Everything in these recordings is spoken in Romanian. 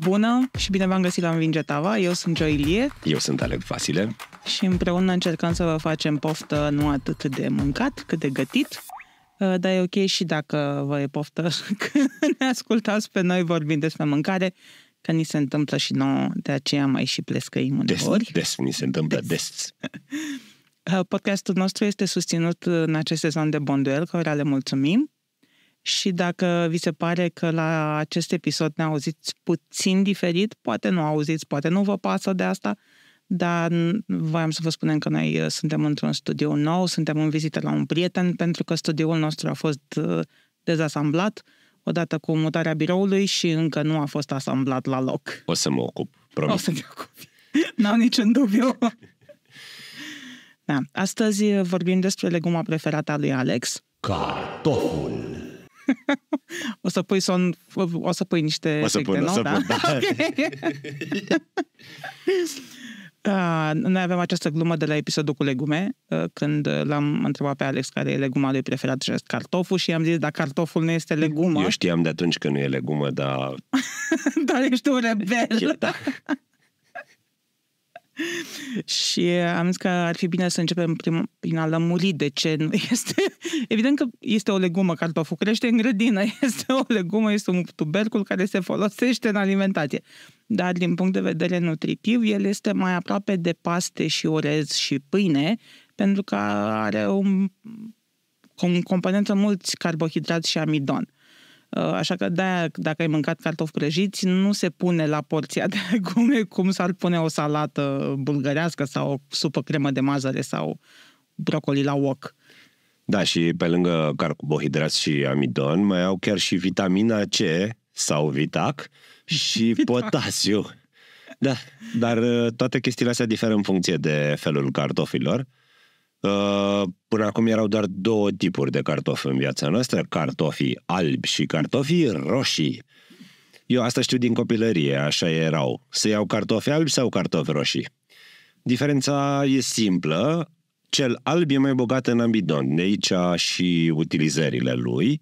Bună și bine v-am găsit la Învinge Tava. Eu sunt Joy Lie. Eu sunt Alec Vasile. Și împreună încercăm să vă facem poftă nu atât de mâncat, cât de gătit, uh, dar e ok și dacă vă e poftă când ne ascultați pe noi vorbind despre mâncare, că ni se întâmplă și nouă, de aceea mai și plescăim uneori. Des, des, ni se întâmplă des. des. Uh, podcastul nostru este susținut în acest sezon de Bonduel, care le mulțumim și dacă vi se pare că la acest episod ne auziți puțin diferit, poate nu auziți, poate nu vă pasă de asta, dar voiam să vă spunem că noi uh, suntem într-un studiu nou, suntem în vizită la un prieten, pentru că studioul nostru a fost uh, dezasamblat odată cu mutarea biroului și încă nu a fost asamblat la loc. O să mă ocup, promit. O să te ocupi. N-am niciun dubiu. da. Astăzi vorbim despre leguma preferată a lui Alex. Cartoful. o să pui son, o să pui niște o să pun, o să da. pun, da? da. uh, noi avem această glumă de la episodul cu legume, uh, când l-am întrebat pe Alex care e leguma lui preferat și cartoful și am zis, da, cartoful nu este legumă. Eu știam de atunci că nu e legumă, dar... dar ești un rebel. da și am zis că ar fi bine să începem prim, prin a lămuri de ce nu este. Evident că este o legumă, cartoful crește în grădină, este o legumă, este un tubercul care se folosește în alimentație. Dar din punct de vedere nutritiv, el este mai aproape de paste și orez și pâine, pentru că are un, o componentă mulți carbohidrați și amidon. Uh, așa că de dacă ai mâncat cartofi prăjiți, nu se pune la porția de legume cum s-ar pune o salată bulgărească sau o supă cremă de mazăre sau brocoli la wok. Da, și pe lângă carbohidrați și amidon, mai au chiar și vitamina C sau vitac și vitac. potasiu. Da, dar uh, toate chestiile astea diferă în funcție de felul cartofilor. Uh, până acum erau doar două tipuri de cartofi în viața noastră, cartofii albi și cartofii roșii. Eu asta știu din copilărie, așa erau. Se iau cartofi albi sau cartofi roșii. Diferența e simplă, cel alb e mai bogat în amidon, de aici și utilizările lui,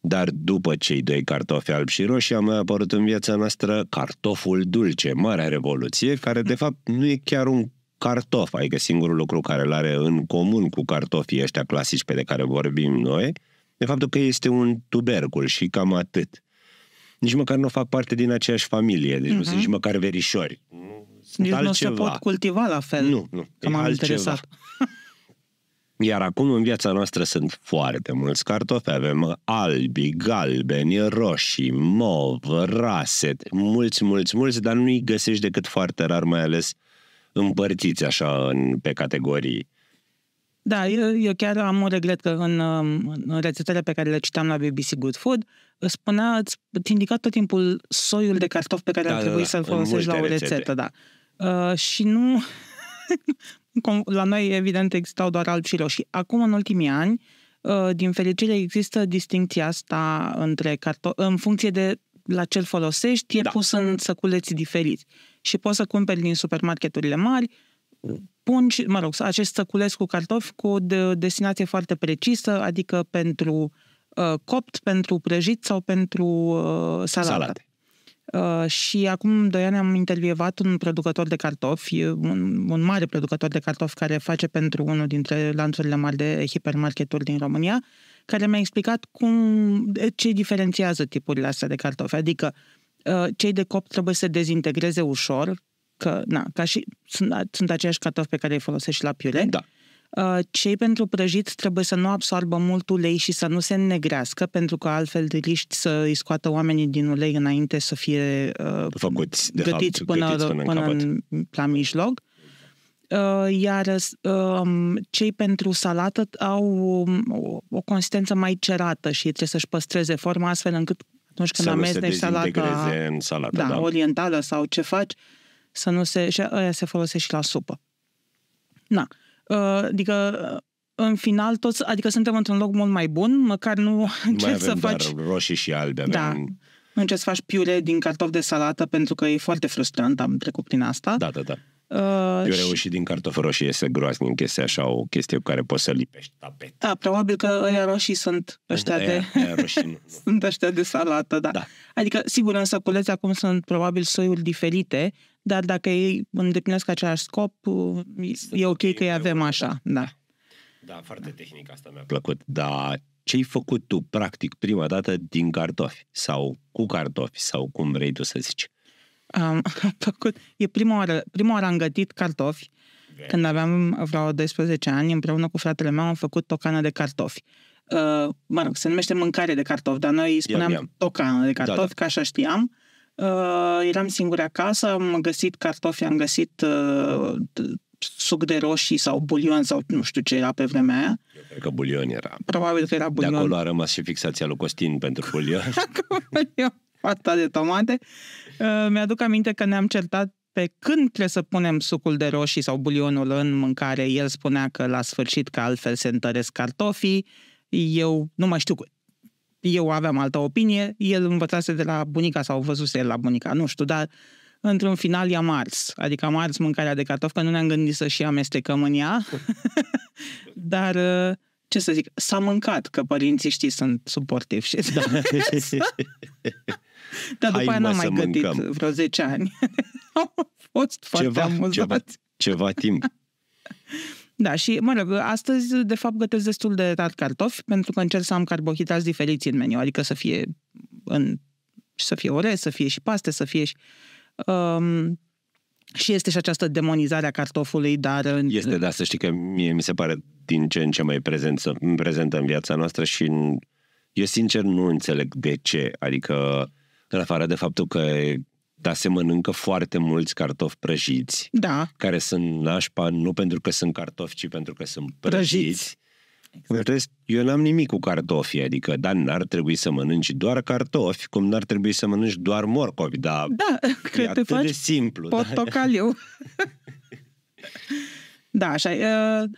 dar după cei doi cartofi albi și roșii a mai apărut în viața noastră cartoful dulce, marea revoluție, care de fapt nu e chiar un cartof, adică singurul lucru care îl are în comun cu cartofii ăștia clasici pe de care vorbim noi, de faptul că este un tubercul și cam atât. Nici măcar nu fac parte din aceeași familie, deci uh-huh. nu sunt nici măcar verișori. Sunt altceva. nu se pot cultiva la fel. Nu, nu. Că m-am interesat. Iar acum în viața noastră sunt foarte mulți cartofi. Avem albi, galbeni, roșii, mov, raset, mulți, mulți, mulți, dar nu-i găsești decât foarte rar, mai ales împărțiți așa în, pe categorii. Da, eu, eu chiar am un regret că în, um, în rețetele pe care le citeam la BBC Good Food spunea, îți indica tot timpul soiul de cartof pe care da, ar da, trebui da, să-l folosești la o rețetă. Rețete. Da. Uh, și nu... la noi, evident, existau doar alb și roșii. Acum, în ultimii ani, uh, din fericire, există distinția asta între cartof... în funcție de la ce folosești, e da. pus în săculeți diferiți. Uh, și poți să cumperi din supermarketurile mari mm. pungi, mă rog, acest săculeț cu cartofi cu de destinație foarte precisă, adică pentru uh, copt, pentru prăjit sau pentru uh, salată. salate. Uh, și acum doi ani am intervievat un producător de cartofi, un, un mare producător de cartofi care face pentru unul dintre lanțurile mari de hipermarketuri din România, care mi-a explicat cum, ce diferențiază tipurile astea de cartofi. Adică uh, Uh, cei de copt trebuie să dezintegreze ușor, că, na, ca și, sunt, sunt aceiași cartofi pe care îi folosești la piure. Da. Uh, cei pentru prăjit trebuie să nu absorbă mult ulei și să nu se negrească, pentru că altfel riști să îi scoată oamenii din ulei înainte să fie uh, Făcuți, de gătiți, fapt, până, gătiți până, până, în, până în, la mijloc. Uh, iar uh, cei pentru salată au um, o, o consistență mai cerată și trebuie să-și păstreze forma astfel încât atunci când amestești salata, în salata da, da. orientală sau ce faci, să nu se, și aia se folosește și la supă. Na. Ă, adică în final toți, adică suntem într-un loc mult mai bun, măcar nu încerci să faci... roșii și albe. Da, avem... Da. Încerci să faci piure din cartofi de salată pentru că e foarte frustrant, am trecut prin asta. Da, da, da. Uh, Eu reușit din cartofi roșie este groaznic, este așa o chestie cu care poți să lipești tapet. Da, probabil că ăia roșii sunt ăștia de... Aia, aia roșii, nu, nu. sunt ăștia de salată, da. da. Adică, sigur, însă culeți acum sunt probabil soiuri diferite, dar dacă ei îndeplinesc același scop, uh, sunt e ok că îi avem așa, da. da. Da, foarte da. tehnic asta mi-a plăcut, dar ce-ai făcut tu, practic, prima dată din cartofi sau cu cartofi sau cum vrei tu să zici? am făcut, e prima oară, prima oară am gătit cartofi, când aveam vreo 12 ani, împreună cu fratele meu am făcut tocană de cartofi. Uh, mă rog, se numește mâncare de cartofi, dar noi spuneam iam, iam. tocană de da, cartofi, da, da. ca așa știam. Uh, eram singura acasă, am găsit cartofi, am găsit uh, suc de roșii sau bulion sau nu știu ce era pe vremea aia. Eu cred că bulion era. Probabil că era bulion. De acolo a rămas și fixația lui Costin pentru bulion. bulion, pata de tomate. Ă, mi-aduc aminte că ne-am certat pe când trebuie să punem sucul de roșii sau bulionul în mâncare. El spunea că la sfârșit, că altfel se întăresc cartofii. Eu nu mai știu eu aveam altă opinie, el învățase de la bunica sau văzuse el la bunica, nu știu, dar într-un final i-am ars. Adică am ars mâncarea de cartofi, că nu ne-am gândit să și amestecăm în ea. dar, ă, ce să zic, s-a mâncat, că părinții, știi, sunt suportivi și... Da. Dar după aia n-am mai gătit mâncăm. vreo 10 ani. Au fost foarte ceva, amuzat. Ceva, ceva timp. Da, și mă rog, astăzi de fapt gătesc destul de rar cartofi, pentru că încerc să am carbohidrați diferiți în meniu, adică să fie în, să fie orez, să fie și paste, să fie și... Um, și este și această demonizare a cartofului, dar... În... Este, da, să știi că mie mi se pare din ce în ce mai prezent, prezentă în viața noastră și în... eu sincer nu înțeleg de ce, adică în afară de faptul că da se mănâncă foarte mulți cartofi prăjiți, da. care sunt nașpa nu pentru că sunt cartofi, ci pentru că sunt prăjiți. prăjiți. Exact. eu n-am nimic cu cartofi, adică, dar n-ar trebui să mănânci doar cartofi, cum n-ar trebui să mănânci doar morcovi, dar da, cred atât faci de simplu. Portocaliu. Da, da așa e. Uh,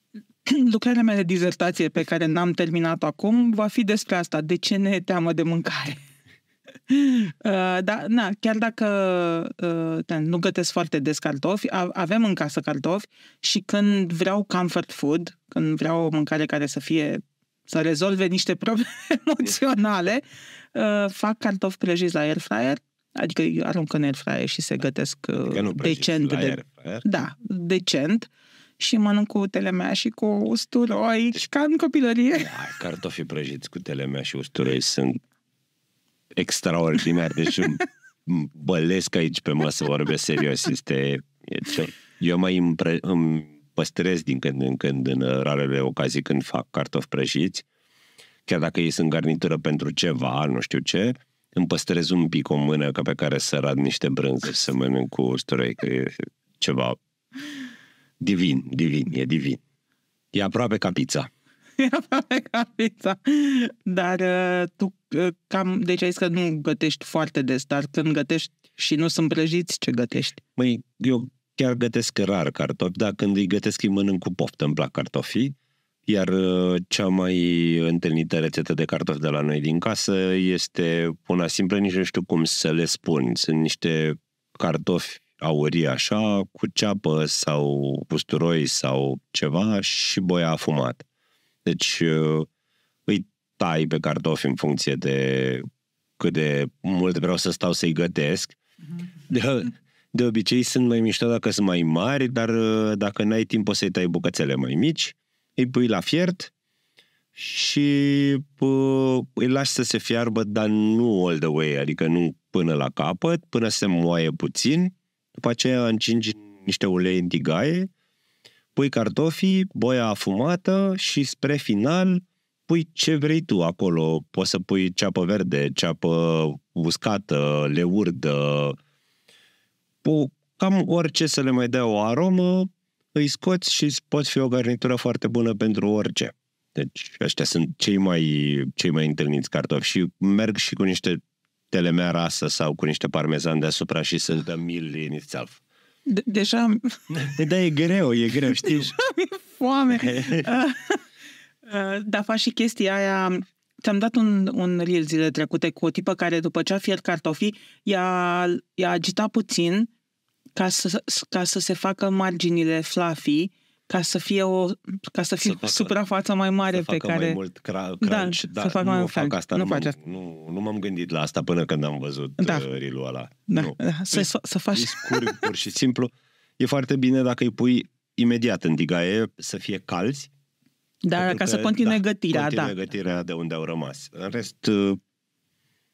lucrarea mea de dizertație pe care n-am terminat acum va fi despre asta, de ce ne e teamă de mâncare. Uh, da, na, chiar dacă da, nu gătesc foarte des cartofi, avem în casă cartofi și când vreau comfort food, când vreau o mâncare care să fie să rezolve niște probleme emoționale, uh, fac cartofi prăjiți la air fryer, adică arunc în air fryer și se gătesc adică nu decent. La de, da, decent. și mănânc cu telemea și cu usturoi, deci, ca în copilărie. Da, cartofii prăjiți cu telemea și usturoi sunt extraordinar. Deci îmi bălesc aici pe masă, vorbesc serios. Este, ce... Eu mai împre, îmi păstrez din când în când în rarele ocazii când fac cartofi prăjiți, chiar dacă ei sunt garnitură pentru ceva, nu știu ce, îmi păstrez un pic o mână ca pe care să rad niște brânză să mănânc cu usturoi, că e ceva divin, divin, e divin. E aproape ca pizza. era mega pizza. Dar uh, tu cam uh, cam, deci ai zis că nu gătești foarte des, dar când gătești și nu sunt prăjiți, ce gătești? Măi, eu chiar gătesc rar cartofi, dar când îi gătesc îi mănânc cu poftă, îmi plac cartofii. Iar uh, cea mai întâlnită rețetă de cartofi de la noi din casă este una simplă, nici nu știu cum să le spun. Sunt niște cartofi aurii așa, cu ceapă sau pusturoi sau ceva și boia afumată. Deci uh, îi tai pe cartofi în funcție de cât de mult vreau să stau să-i gătesc. Mhm. De, de obicei sunt mai mișto dacă sunt mai mari, dar uh, dacă n-ai timp o să-i tai bucățele mai mici, îi pui la fiert și pă, uh, îi lași să se fiarbă, dar nu all the way, adică nu până la capăt, până se moaie puțin. După aceea încingi niște ulei în tigaie pui cartofii, boia afumată și spre final pui ce vrei tu acolo. Poți să pui ceapă verde, ceapă uscată, leurdă, pu- cam orice să le mai dea o aromă, îi scoți și poți fi o garnitură foarte bună pentru orice. Deci ăștia sunt cei mai, cei mai întâlniți cartofi și merg și cu niște telemea rasă sau cu niște parmezan deasupra și să-ți dă meal in itself. De- deja... Da, e greu, e greu, știi? mi-e foame. uh, uh, dar faci și chestia aia... Ți-am dat un, un reel zile trecute cu o tipă care, după ce a fiert cartofii, i-a, i-a agitat puțin ca să, ca să se facă marginile fluffy ca să fie o ca să fie să suprafața mai mare să pe facă care mai mult da, crunch, da, dar să facă mai nu fac asta, nu, nu, face asta. nu, nu m-am gândit la asta până când am văzut da. Uh, rilul ăla. Da, da. Să, să, să faci scurt, pur și simplu. E foarte bine dacă îi pui imediat în digaie să fie calzi. Da, ca să continue da, gătirea, da. continue da. gătirea de unde au rămas. În rest uh,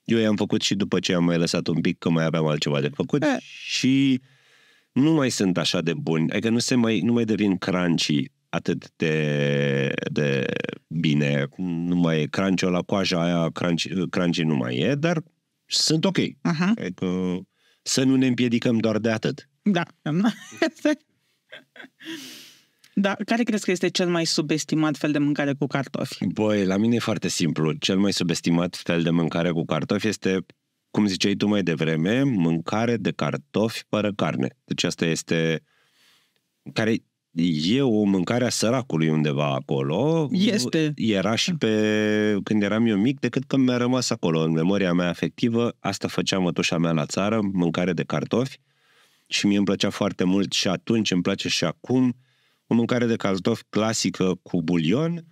eu i-am făcut și după ce am mai lăsat un pic că mai aveam altceva de făcut e. și nu mai sunt așa de buni, adică nu, se mai, nu mai devin crunchy atât de, de bine, nu mai e crunch la coaja aia, crunch, nu mai e, dar sunt ok. Aha. Adică să nu ne împiedicăm doar de atât. Da. da. Care crezi că este cel mai subestimat fel de mâncare cu cartofi? Băi, la mine e foarte simplu. Cel mai subestimat fel de mâncare cu cartofi este cum ziceai tu mai devreme, mâncare de cartofi fără carne. Deci asta este care e o mâncare a săracului undeva acolo. Este. Era și pe când eram eu mic, decât că mi-a rămas acolo. În memoria mea afectivă, asta făcea mătușa mea la țară, mâncare de cartofi. Și mie îmi plăcea foarte mult și atunci, îmi place și acum, o mâncare de cartofi clasică cu bulion,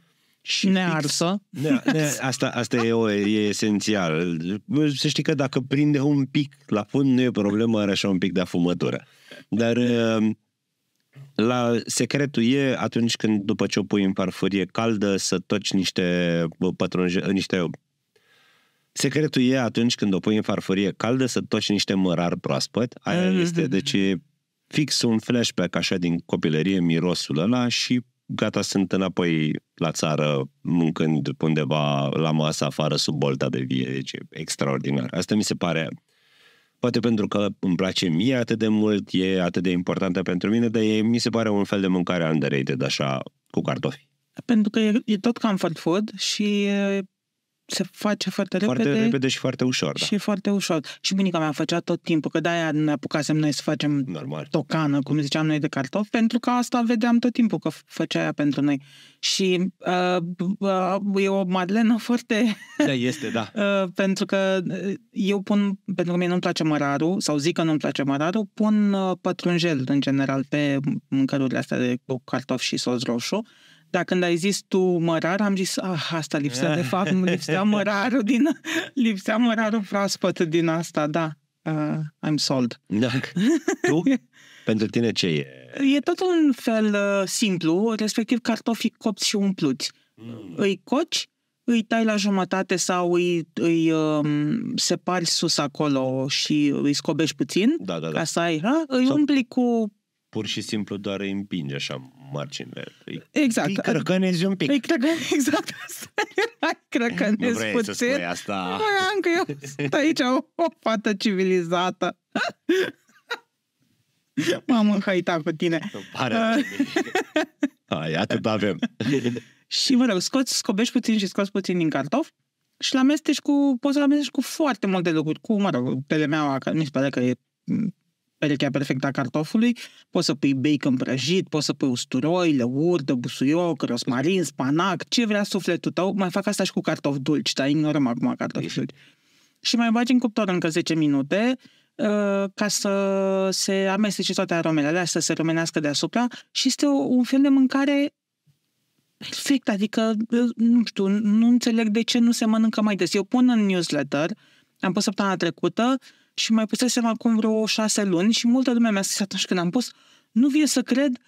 și nearsă. Ne, ne, asta, asta e, o, e esențial. Să știi că dacă prinde un pic la fund, nu e problemă, are așa un pic de afumătură. Dar uh, la secretul e atunci când după ce o pui în farfurie caldă să toci niște uh, pătrunje, uh, niște Secretul e atunci când o pui în farfurie caldă să toci niște mărar proaspăt. Aia mhm. este, deci fix un flashback așa din copilărie, mirosul ăla și gata, sunt înapoi la țară, mâncând undeva la masă afară sub bolta de vie. Deci e extraordinar. Asta mi se pare, poate pentru că îmi place mie atât de mult, e atât de importantă pentru mine, dar e, mi se pare un fel de mâncare underrated, așa, cu cartofi. Pentru că e, e tot comfort food și se face foarte, foarte repede. Foarte repede și foarte ușor, da. Și foarte ușor. Și bunica mea făcea tot timpul, că de-aia ne apucasem noi să facem Normal. tocană, cum ziceam noi, de cartofi, pentru că asta vedeam tot timpul, că făcea ea pentru noi. Și uh, uh, e o madlenă foarte... Da, este, da. uh, pentru că uh, eu pun, pentru că mie nu-mi place mărarul, sau zic că nu-mi place mărarul, pun uh, pătrunjel, în general, pe mâncărurile astea de cartofi și sos roșu. Dar când ai zis tu mărar, am zis, ah, asta lipsea de fapt, lipsea mărarul din, lipsea mărarul proaspăt din asta, da. Uh, I'm sold. Da. Tu? Pentru tine ce e? E tot un fel uh, simplu, respectiv cartofii copți și umpluți. Mm. Îi coci, îi tai la jumătate sau îi, îi um, separi sus acolo și îi scobești puțin da, da, da. ca să ai, ha? îi sau umpli cu... Pur și simplu doar îi împingi așa marginile. exact. Îi crăcănezi un pic. Îi crăcănezi, exact asta era, crăcănezi nu vrei puțin. să spui asta. Noi am că eu sunt aici o, o fată civilizată. M-am înhăitat cu tine. Îmi pare. Hai, atât avem. și mă rog, scoți, scobești puțin și scoți puțin din cartof și l amesteci cu, poți să-l amesteci cu foarte multe lucruri, cu, mă rog, telemeaua, care mi se pare că e perechea perfectă a cartofului, poți să pui bacon prăjit, poți să pui usturoi, lăurdă, busuioc, rosmarin, spanac, ce vrea sufletul tău, mai fac asta și cu cartofi dulci, dar ignorăm acum cartofi dulci. Și mai bagi în cuptor încă 10 minute, uh, ca să se amestece toate aromele alea, să se rumenească deasupra și este un fel de mâncare perfect, adică uh, nu știu, nu înțeleg de ce nu se mănâncă mai des. Eu pun în newsletter, am pus săptămâna trecută, uh, și mai pusesem acum vreo șase luni și multă lume mi-a scris atunci când am pus, nu vie să cred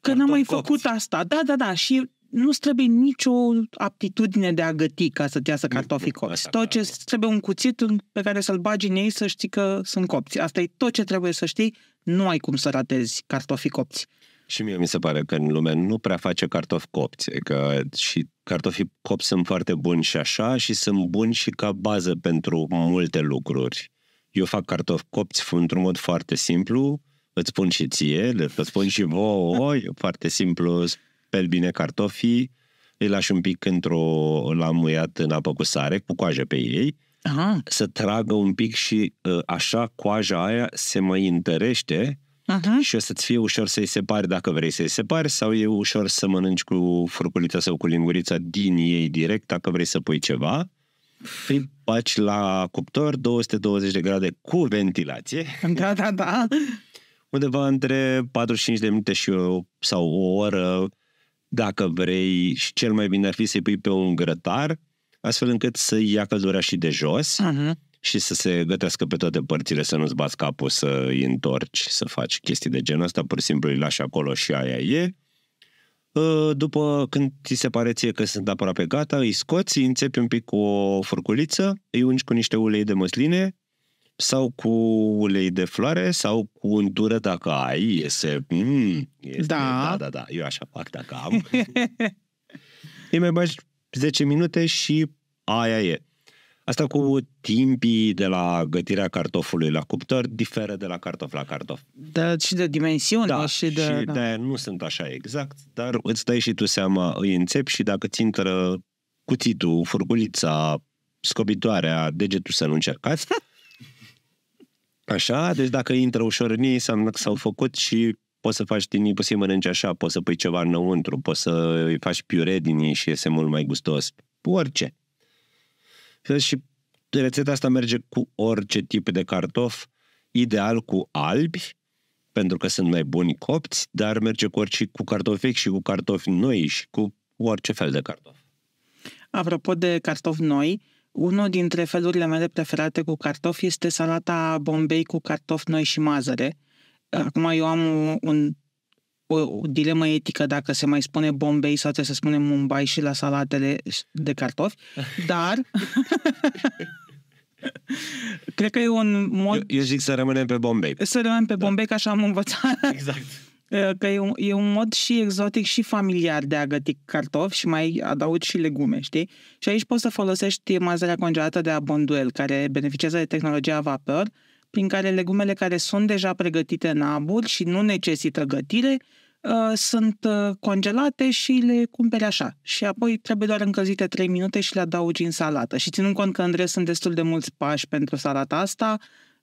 că n-am mai copt. făcut asta. Da, da, da, și nu trebuie nicio aptitudine de a găti ca să-ți iasă cartofii copți. Tot ce trebuie un cuțit pe care să-l bagi în ei să știi că sunt copți. Asta e tot ce trebuie să știi, nu ai cum să ratezi cartofii copți. Și mie mi se pare că în lume nu prea face cartofi copți, că adică și cartofii copți sunt foarte buni și așa și sunt buni și ca bază pentru multe lucruri. Eu fac cartofi copți într-un mod foarte simplu, îți spun și ție, le spun și vouă, e foarte simplu, speli bine cartofii, îi lași un pic într-o, lamuiat în apă cu sare, cu coajă pe ei, Aha. să tragă un pic și ă, așa coaja aia se mai întărește Aha. și o să-ți fie ușor să-i separi dacă vrei să-i separi sau e ușor să mănânci cu furculița sau cu lingurița din ei direct dacă vrei să pui ceva. Îi baci la cuptor 220 de grade cu ventilație. Da, da, da. Undeva între 45 de minute și o, sau o oră, dacă vrei, și cel mai bine ar fi să-i pui pe un grătar, astfel încât să ia căldura și de jos uh-huh. și să se gătească pe toate părțile, să nu-ți bați capul, să i întorci, să faci chestii de genul ăsta, pur și simplu îi lași acolo și aia e. Uh, după când ți se pare ție că sunt aproape gata, îi scoți, îi înțepi un pic cu o furculiță, îi ungi cu niște ulei de măsline sau cu ulei de floare sau cu untură dacă ai, iese, mm, iese da. da, da, da, eu așa fac dacă am. îi mai bagi 10 minute și aia e. Asta cu timpii de la gătirea cartofului la cuptor diferă de la cartof la cartof. Da, și de dimensiune da, și de... Și da. de nu sunt așa exact, dar îți dai și tu seama, îi înțepi și dacă ți intră cuțitul, furculița, scobitoarea, degetul să nu încercați. Așa, deci dacă intră ușor în ei, înseamnă că s-au făcut și poți să faci din ei, poți să-i mănânci așa, poți să pui ceva înăuntru, poți să-i faci piure din ei și iese mult mai gustos. Orice. Și rețeta asta merge cu orice tip de cartof, ideal cu albi, pentru că sunt mai buni copți, dar merge cu orice, cu cartofi și cu cartofi noi și cu orice fel de cartof. Apropo de cartofi noi, unul dintre felurile mele preferate cu cartofi este salata Bombay cu cartofi noi și mazăre. Acum eu am un o, o dilemă etică dacă se mai spune Bombay sau trebuie să spunem Mumbai și la salatele de cartofi, dar cred că e un mod... Eu, eu zic să rămânem pe Bombay. Să rămânem pe da. Bombay, că așa am învățat. Exact. Ă, că e un, e un mod și exotic și familiar de a găti cartofi și mai adaug și legume, știi? Și aici poți să folosești mazărea congelată de abonduel, care beneficiază de tehnologia vapor, uh, prin care legumele care sunt deja pregătite în abur și nu necesită gătire uh, sunt uh, congelate și le cumpere așa. Și apoi trebuie doar încălzite 3 minute și le adaugi în salată. Și ținând cont că în rest sunt destul de mulți pași pentru salata asta,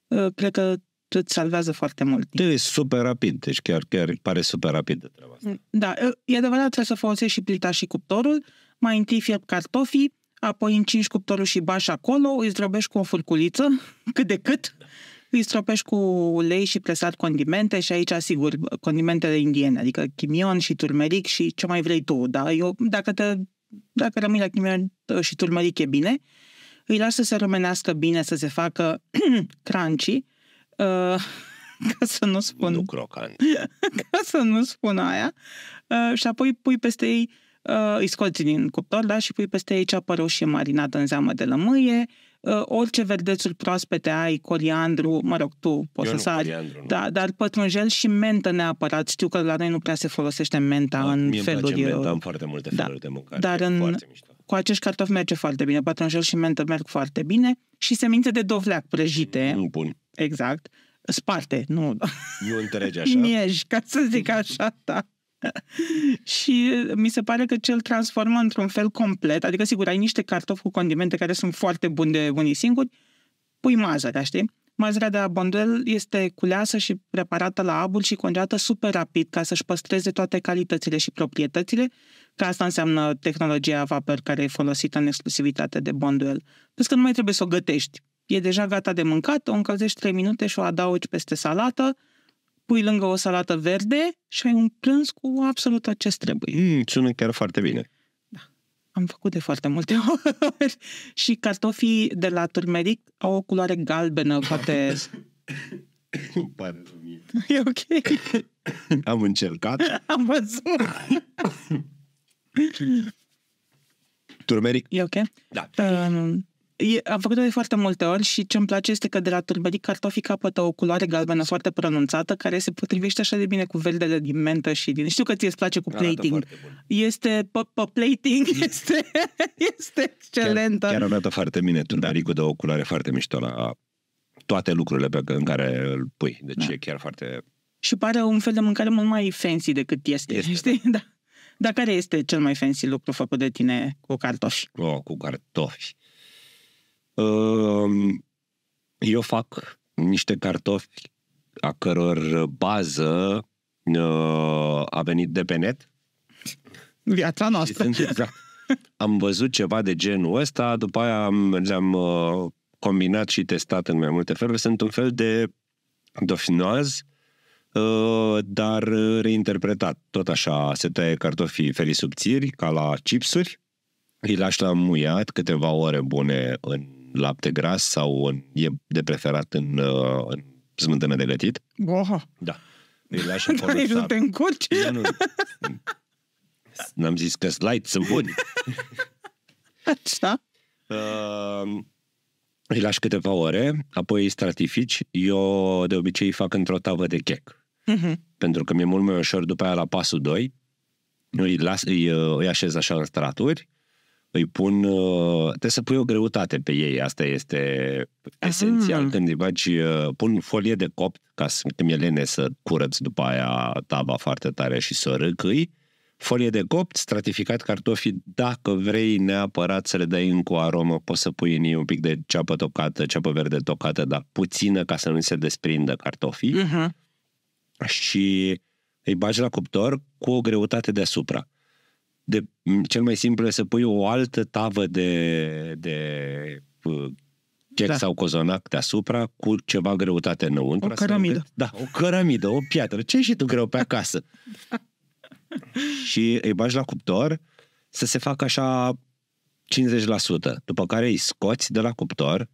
uh, cred că îți salvează foarte mult timp. E super rapid, deci chiar, chiar pare super rapid de treaba asta. Mm, da, e adevărat, trebuie să folosești și plita și cuptorul, mai întâi fierb cartofii, apoi încinci cuptorul și bași acolo, îi zdrobești cu o furculiță, cât de cât, îi stropești cu ulei și presat condimente și aici, sigur, condimentele indiene, adică chimion și turmeric și ce mai vrei tu, da? Eu, dacă, te, dacă rămâi la chimion și turmeric e bine, îi lasă să se rămânească bine, să se facă crunchy, uh, ca să nu spun... Nu crocan. ca să nu spun aia. Uh, și apoi pui peste ei, uh, îi scoți din cuptor, da? Și pui peste ei ceapă roșie marinată în zeamă de lămâie, Ă, orice verdețuri proaspete ai, coriandru, mă rog, tu poți să sari. Da, dar pătrunjel și mentă neapărat. Știu că la noi nu prea se folosește menta da, în mie feluri. Mie menta în foarte multe da. feluri da. de mâncare. Dar în, mișto. cu acești cartofi merge foarte bine. Pătrunjel și mentă merg foarte bine. Și semințe de dovleac prăjite. Mm, bun. Exact. Sparte, nu... Nu întregi așa. Mieji, ca să zic așa, da. și uh, mi se pare că cel transformă într-un fel complet. Adică, sigur, ai niște cartofi cu condimente care sunt foarte buni de unii singuri, pui mazărea, știi? Mazărea de abondel este culeasă și preparată la abul și congeată super rapid ca să-și păstreze toate calitățile și proprietățile, că asta înseamnă tehnologia vapor care e folosită în exclusivitate de Bonduel. Plus că nu mai trebuie să o gătești. E deja gata de mâncat, o încălzești 3 minute și o adaugi peste salată, pui lângă o salată verde și ai un prânz cu absolut ce trebuie. Mm, sună chiar foarte bine. Da. Am făcut de foarte multe ori. și cartofii de la turmeric au o culoare galbenă, poate... pare E ok. Am încercat. Am văzut. turmeric. E ok? Da. Uh, e, am făcut-o de foarte multe ori și ce îmi place este că de la turmeric cartofii capătă o culoare galbenă foarte pronunțată care se potrivește așa de bine cu verdele din mentă și din... Știu că ți îți place cu Arată plating. Este... Pe plating mm. este, este excelentă. Chiar, chiar arată foarte bine turmericul da. o culoare foarte mișto la toate lucrurile pe, în care îl pui. Deci da. e chiar foarte... Și pare un fel de mâncare mult mai fancy decât este, este știi? Da. da. Dar care este cel mai fancy lucru făcut de tine cu cartofi? Oh, cu cartofi. Ehm, eu fac niște cartofi a căror bază eh, a venit de pe net. Viața noastră. Sunt, exact. Am văzut ceva de genul ăsta, după aia am, le-am eh, combinat și testat în mai multe feluri. Sunt un fel de dofinoaz, eh, dar reinterpretat. Tot așa se taie cartofii felii subțiri, ca la chipsuri, îi lași la muiat câteva ore bune în lapte gras sau în, e de preferat în, uh, în smântână de gătit. Oha! Da. Îi lași în Dar nu te încurci? Da, nu. N-am zis că slide sunt buni. Așa. Uh, îi lași câteva ore, apoi îi stratifici. Eu de obicei îi fac într-o tavă de chec. Uh-huh. Pentru că mi-e mult mai ușor după aia la pasul 2. Îi, las, îi, uh, îi așez așa în straturi îi pun, uh, trebuie să pui o greutate pe ei, asta este esențial. Ah. Când îi bagi, uh, pun folie de copt ca să, mi e lene să curăți după aia taba foarte tare și să râcâi, folie de copt, stratificat cartofi. dacă vrei neapărat să le dai încă o aromă, poți să pui în ei un pic de ceapă tocată, ceapă verde tocată, dar puțină ca să nu se desprindă cartofii. Uh-huh. Și îi bagi la cuptor cu o greutate deasupra de, cel mai simplu e să pui o altă tavă de, de chec da. sau cozonac deasupra cu ceva greutate înăuntru. O căramidă. Încât, da, o căramidă, o piatră. Ce și tu greu pe acasă? și îi bagi la cuptor să se facă așa 50%, după care îi scoți de la cuptor,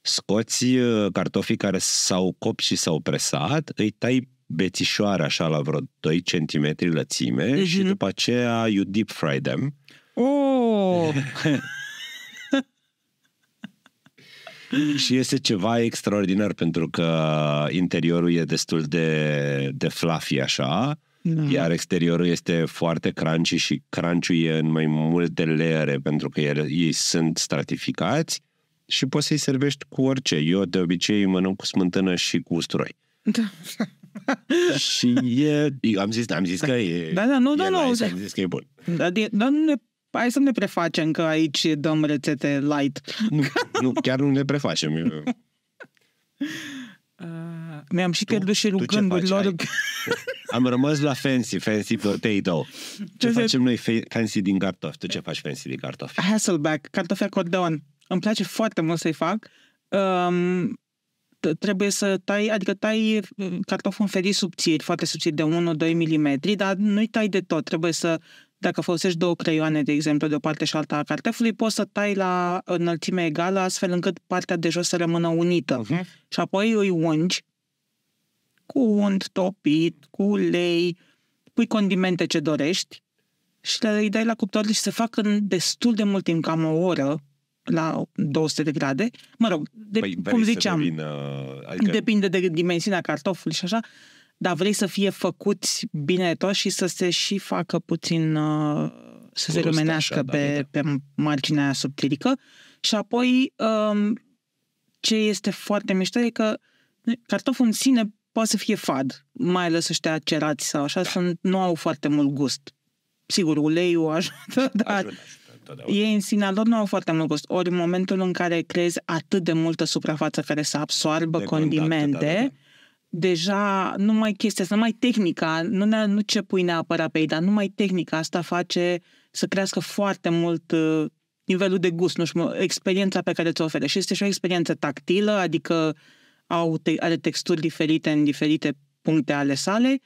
scoți uh, cartofii care s-au copt și s-au presat, îi tai bețișoare așa la vreo 2 cm lățime uh-huh. și după aceea you deep fry them. Oh! și este ceva extraordinar pentru că interiorul e destul de, de fluffy așa, da. iar exteriorul este foarte crunchy și crunchy e în mai multe leere pentru că ele, ei sunt stratificați și poți să-i servești cu orice. Eu de obicei mănânc cu smântână și cu usturoi. Da. și e, am zis, am zis că e Da, da, nu, da, nu. Nice, am zis că e bun. Dar da, nu ne hai să ne prefacem că aici dăm rețete light. Nu, nu chiar nu ne prefacem. Uh, mi-am și tu, pierdut și gândurile lor. Am rămas la fancy, fancy potato. Ce, ce facem noi fancy din cartofi? Tu ce faci fancy din cartofi? Hasselback, cartofi acordeon. Îmi place foarte mult să-i fac. Um, trebuie să tai, adică tai mm, cartoful în felii subțiri, foarte subțiri de 1-2 mm, dar nu-i tai de tot, trebuie să dacă folosești două creioane, de exemplu, de o parte și alta a cartofului, poți să tai la înălțime egală, astfel încât partea de jos să rămână unită. Uh-huh. Și apoi îi ungi cu unt topit, cu ulei, pui condimente ce dorești și le dai la cuptor și se fac în destul de mult timp, cam o oră, la 200 de grade. Mă rog, de, păi, cum ziceam, devină, adică... depinde de dimensiunea cartofului și așa, dar vrei să fie făcuți bine tot și să se și facă puțin, să uh, să se rumenească așa, da, pe, da, da. pe marginea subtilică. Și apoi, um, ce este foarte mișto e că cartoful în sine poate să fie fad, mai ales ăștia cerați sau așa, da. sunt, nu au foarte mult gust. Sigur, uleiul ajută, dar... Ajută totdeauna. Ei în sine lor nu au foarte mult gust. Ori în momentul în care creezi atât de multă suprafață care să absorbă de condimente, contact, da, da, da deja nu mai chestia asta, numai tehnica, nu, ne, nu ce pui neapărat pe ei, dar numai tehnica asta face să crească foarte mult uh, nivelul de gust, nu știu, experiența pe care ți-o oferă. Și este și o experiență tactilă, adică au te- are texturi diferite în diferite puncte ale sale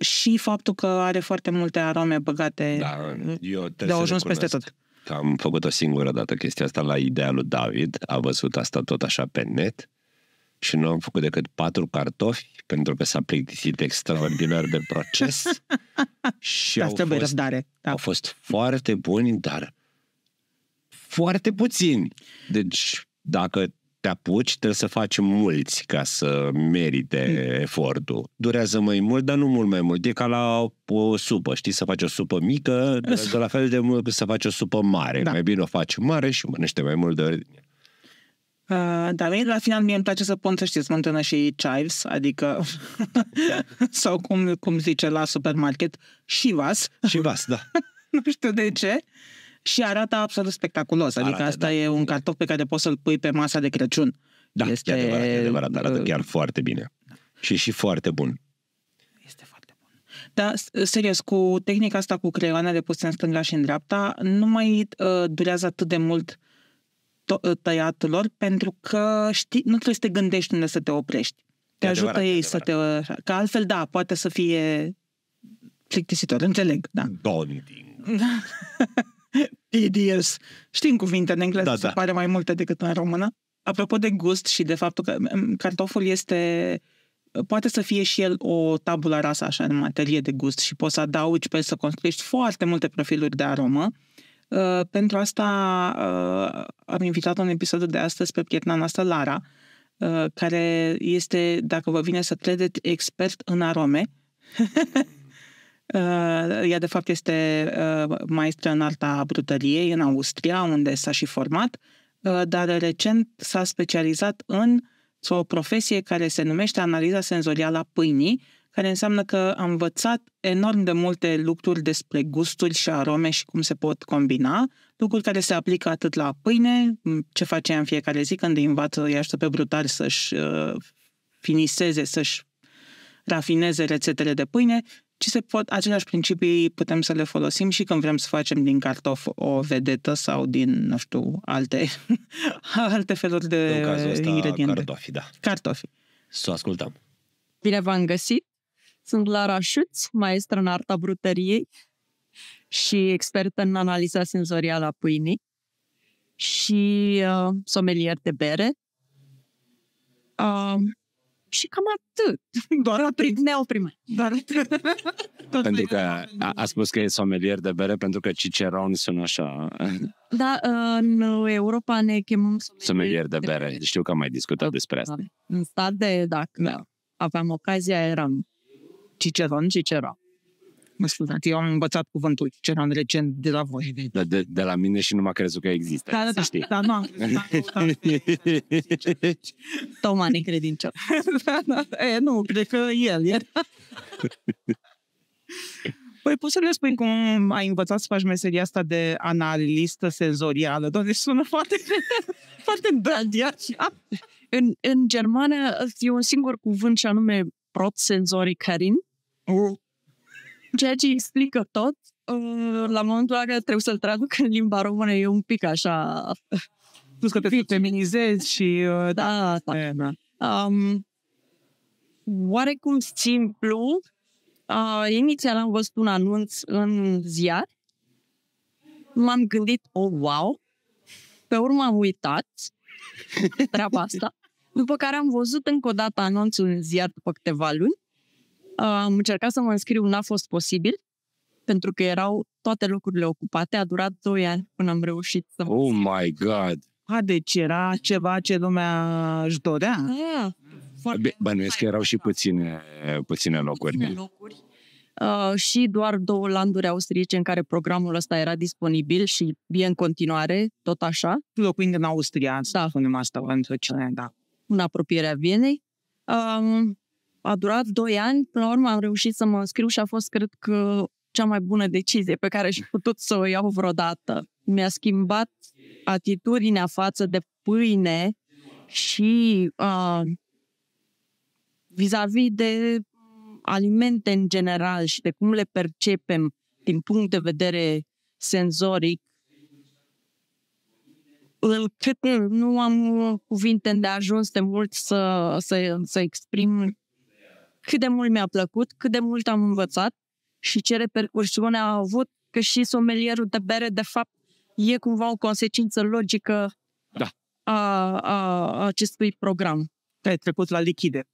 și faptul că are foarte multe arome băgate da, eu de au ajuns peste tot că am făcut o singură dată chestia asta la ideea lui David, a văzut asta tot așa pe net și nu am făcut decât patru cartofi pentru că s-a plictisit extraordinar de proces și asta au, fost, răbdare, da. au fost foarte buni, dar foarte puțini. Deci, dacă te apuci, trebuie să faci mulți ca să merite mm. efortul. Durează mai mult, dar nu mult mai mult. E ca la o supă, știi, să faci o supă mică, de la fel de mult să faci o supă mare. Da. Mai bine o faci mare și mănânci mai mult de ori. Uh, dar la final mie îmi place să pun, să știți, mântână și chives, adică, sau cum, cum zice la supermarket, și vas. Și vas, da. nu știu de ce. Uh, și arată absolut spectaculos. Adică arată, asta da. e un cartof pe care poți să-l pui pe masa de Crăciun. Da, este... e adevărat, e adevărat, uh, arată chiar foarte bine. Și și foarte bun. Este foarte bun. Dar, serios, cu tehnica asta cu creioanele puse în stânga și în dreapta, nu mai uh, durează atât de mult to- uh, tăiatul lor, pentru că știi, nu trebuie să te gândești unde să te oprești. Te ajută adevărat, ei să te... Uh, că altfel, da, poate să fie plictisitor, înțeleg, da. Daunting. PDS. Știi în cuvinte în engleză, da, se da. pare mai multe decât în română. Apropo de gust și de faptul că mm, mm, cartoful este poate să fie și el o tabula rasă așa în materie de gust și poți să adaugi pe să construiești foarte multe profiluri de aromă. Uh, pentru asta uh, am invitat în episodul de astăzi pe prietena noastră Lara, uh, care este, dacă vă vine să credeți, expert în arome. Ea, de fapt, este uh, maestră în arta brutăriei în Austria, unde s-a și format, uh, dar recent s-a specializat în o profesie care se numește analiza senzorială a pâinii, care înseamnă că am învățat enorm de multe lucruri despre gusturi și arome și cum se pot combina, lucruri care se aplică atât la pâine, ce face ea în fiecare zi când îi învață, îi ajută pe brutari să-și uh, finiseze, să-și rafineze rețetele de pâine, ci se pot, aceleași principii putem să le folosim și când vrem să facem din cartof o vedetă sau din, nu știu, alte, alte feluri de În cazul ăsta, ingrediente. cartofi, da. Cartofi. Să o ascultăm. Bine v-am găsit! Sunt Lara Șuț, maestră în arta brutăriei și expertă în analiza senzorială a pâinii și uh, somelier de bere. Uh, și cam atât. Doar prim. Ne oprim. Doar atât. pentru că a, a spus că e somelier de bere, pentru că Ciceron sună așa. Da, în Europa ne chemăm somelier, somelier de, de bere. bere. Știu că am mai discutat da, despre asta. Da. În stat de, dacă da. aveam ocazia, eram Ciceron, Cicera. Mă scuzați, eu am învățat cuvântul cel am recent de la voi. De, deci. da, de, de la mine și nu m-a crezut că există. Da, da, da, știi. da, nu am crezut. Da, da, Toma necredincios. da, da, e, nu, cred că el era. Păi poți să le spui cum ai învățat să faci meseria asta de analistă senzorială. Doamne, sună foarte, foarte brandy așa. În, în germană e un singur cuvânt și anume protsensoricarin. Uh. Oh ceea ce explică tot. Uh, la momentul în care trebuie să-l traduc în limba română, e un pic așa... Plus că te feminizezi și... Uh, da, da, E, da. Um, oarecum simplu, uh, inițial am văzut un anunț în ziar, m-am gândit, oh, wow, pe urmă am uitat treaba asta, după care am văzut încă o dată anunțul în ziar după câteva luni am încercat să mă înscriu, n-a fost posibil, pentru că erau toate locurile ocupate. A durat 2 ani până am reușit să mă Oh my God! A, deci era ceva ce lumea își dorea. Ah, Bănuiesc că erau și puține, puține locuri. Puține locuri. Uh, și doar două landuri austriece în care programul ăsta era disponibil și e în continuare, tot așa. Locuind în Austria, da. spunem asta în cine, da. În apropierea Vienei. Uh, a durat doi ani, până la urmă am reușit să mă înscriu și a fost, cred că, cea mai bună decizie pe care aș putut să o iau vreodată. Mi-a schimbat atitudinea față de pâine și uh, vis-a-vis de alimente în general și de cum le percepem din punct de vedere senzoric, încât nu am cuvinte de ajuns de mult să, să, să exprim cât de mult mi-a plăcut, cât de mult am învățat și ce repercursiune a avut că și somelierul de bere, de fapt, e cumva o consecință logică da. a, a acestui program. te ai trecut la lichide.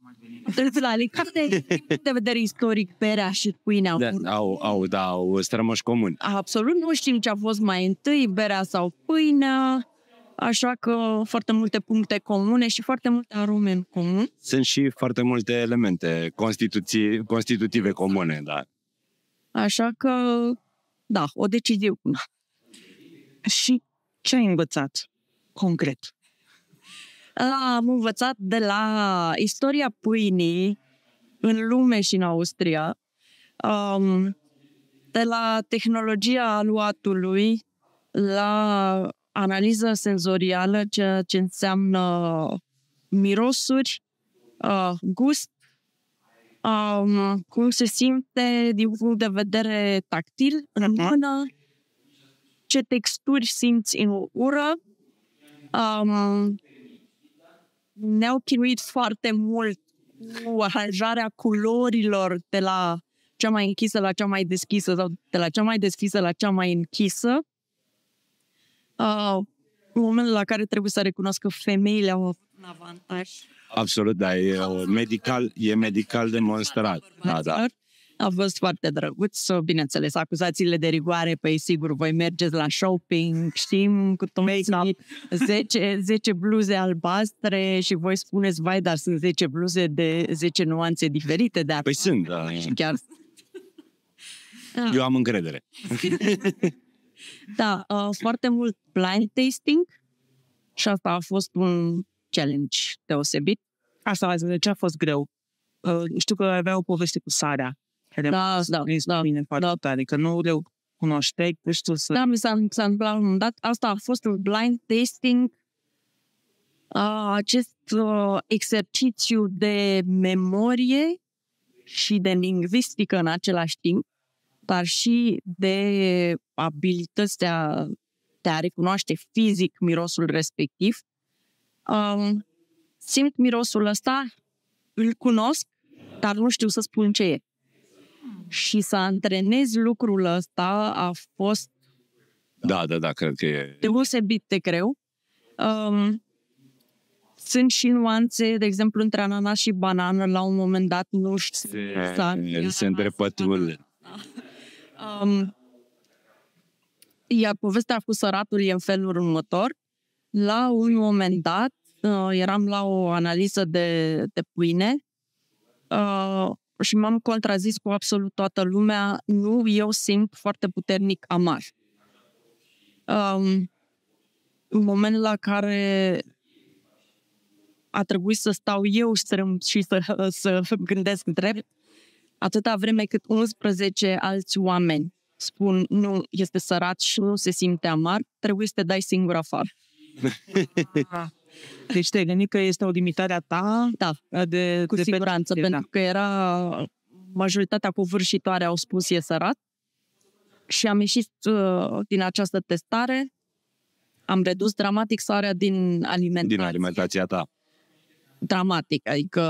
Trecut la lichide, din de vedere istoric, berea și pâinea da, au, au, da, au strămoși comun. Absolut, nu știm ce a fost mai întâi, berea sau pâinea, așa că foarte multe puncte comune și foarte multe arume în comun. Sunt și foarte multe elemente constitutive comune, da. Așa că, da, o decizie bună. Și ce ai învățat concret? Am învățat de la istoria pâinii în lume și în Austria, um, de la tehnologia aluatului, la analiză senzorială, ceea ce înseamnă mirosuri, uh, gust, um, cum se simte din punct de vedere tactil în mhm. mână, ce texturi simți în ură. Um, ne-au chinuit foarte mult cu aranjarea culorilor de la cea mai închisă la cea mai deschisă sau de la cea mai deschisă la cea mai închisă uh, momentul la care trebuie să recunosc că femeile au un avantaj. Absolut, da, e medical, e medical demonstrat. Da, da. A fost foarte drăguț, bineînțeles, acuzațiile de rigoare, păi sigur, voi mergeți la shopping, știm cu toții 10, 10 bluze albastre și voi spuneți, vai, dar sunt 10 bluze de 10 nuanțe diferite. De păi sunt, da. Și chiar... Eu am încredere. Da, uh, foarte mult blind tasting și asta a fost un challenge deosebit. Asta zis, de ce a fost greu? Uh, știu că avea o poveste cu sarea. Care da, da, da, mine foarte da. tare, că nu le cunoșteai, nu știu să... Da, mi s-a, întâmplat un dat. Asta a fost un blind tasting uh, acest uh, exercițiu de memorie și de lingvistică în același timp, dar și de abilități de a, de a recunoaște fizic mirosul respectiv. Um, simt mirosul ăsta, îl cunosc, dar nu știu să spun ce e. Și să antrenezi lucrul ăsta a fost da, da, da, cred că e. Deosebit de greu. Um, sunt și nuanțe, de exemplu, între ananas și banană, la un moment dat nu știu. Se, se, se Um, iar povestea cu săratul e în felul următor. La un moment dat, uh, eram la o analiză de, de pâine uh, și m-am contrazis cu absolut toată lumea. Nu, eu simt foarte puternic amar. Um, în momentul la care a trebuit să stau eu și și să, să gândesc drept, atâta vreme cât 11 alți oameni spun nu este sărat și nu se simte amar, trebuie să te dai singur afară. Ah. deci te-ai gândit că este o limitare a ta? Da, de, cu de siguranță, pe... pentru da. că era majoritatea covârșitoare au spus e sărat și am ieșit uh, din această testare, am redus dramatic sarea din alimentație. Din alimentația ta. Dramatic, adică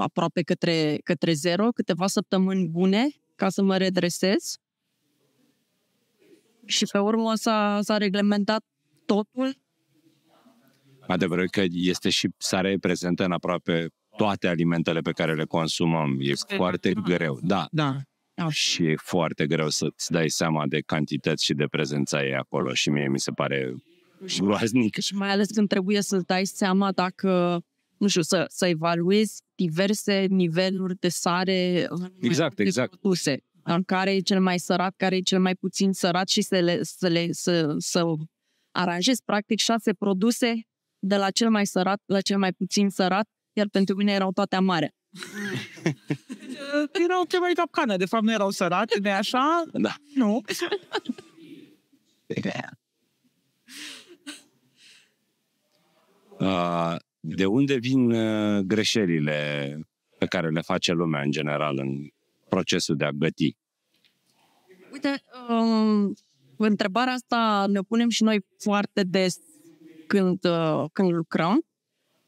aproape către, către zero, câteva săptămâni bune ca să mă redresez. Și pe urmă s-a, s-a reglementat totul. Adevărul că este și sare prezentă în aproape toate alimentele pe care le consumăm. E Sper, foarte da. greu. Da. da. Și e foarte greu să-ți dai seama de cantități și de prezența ei acolo și mie mi se pare groaznic. Și mai ales când trebuie să-ți dai seama dacă nu știu, să, să evaluezi diverse niveluri de sare exact, exact. produse. În care e cel mai sărat, care e cel mai puțin sărat și să le, să, le, să, să aranjezi practic șase produse de la cel mai sărat la cel mai puțin sărat, iar pentru mine erau toate amare. erau cea mai capcană, de fapt nu erau sărate, de așa? Da. Nu. Uh, de unde vin uh, greșelile pe care le face lumea în general în procesul de a găti? Uite, um, întrebarea asta ne punem și noi foarte des când, uh, când lucrăm